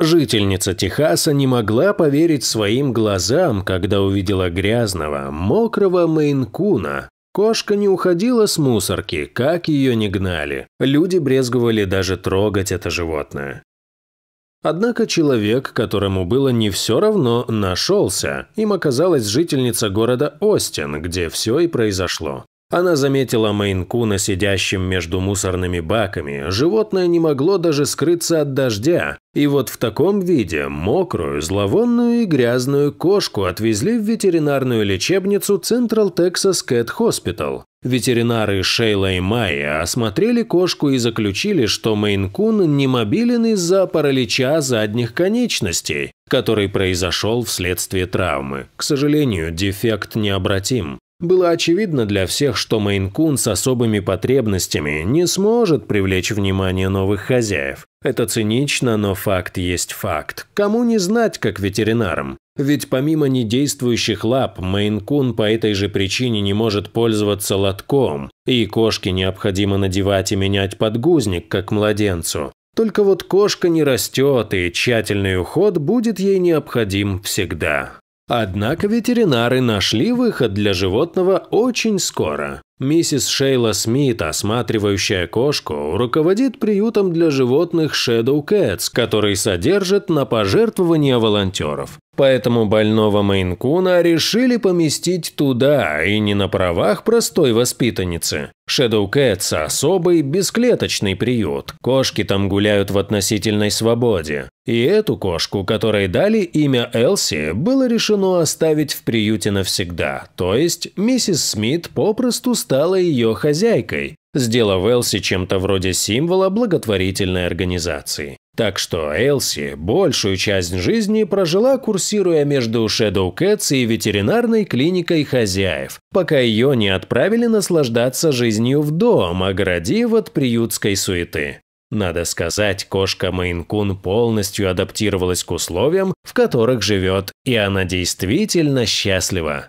Жительница Техаса не могла поверить своим глазам, когда увидела грязного, мокрого мейнкуна. Кошка не уходила с мусорки, как ее не гнали. Люди брезговали даже трогать это животное. Однако человек, которому было не все равно, нашелся. Им оказалась жительница города Остин, где все и произошло. Она заметила Мейнкуна, сидящим между мусорными баками. Животное не могло даже скрыться от дождя. И вот в таком виде мокрую, зловонную и грязную кошку отвезли в ветеринарную лечебницу Central Texas Cat Hospital. Ветеринары Шейла и Майя осмотрели кошку и заключили, что Мейнкун не мобилен из-за паралича задних конечностей, который произошел вследствие травмы. К сожалению, дефект необратим. Было очевидно для всех, что Мейн-кун с особыми потребностями не сможет привлечь внимание новых хозяев. Это цинично, но факт есть факт. Кому не знать, как ветеринарам? Ведь помимо недействующих лап, Мейн-кун по этой же причине не может пользоваться лотком, и кошке необходимо надевать и менять подгузник, как младенцу. Только вот кошка не растет, и тщательный уход будет ей необходим всегда. Однако ветеринары нашли выход для животного очень скоро. Миссис Шейла Смит, осматривающая кошку, руководит приютом для животных Shadow Cats, который содержит на пожертвования волонтеров. Поэтому больного Мейнкуна решили поместить туда и не на правах простой воспитанницы. Shadow Cats – особый бесклеточный приют. Кошки там гуляют в относительной свободе. И эту кошку, которой дали имя Элси, было решено оставить в приюте навсегда. То есть миссис Смит попросту стала ее хозяйкой, сделав Элси чем-то вроде символа благотворительной организации. Так что Элси большую часть жизни прожила, курсируя между Shadow Cats и ветеринарной клиникой хозяев, пока ее не отправили наслаждаться жизнью в дом, огородив от приютской суеты. Надо сказать, кошка мейн полностью адаптировалась к условиям, в которых живет, и она действительно счастлива.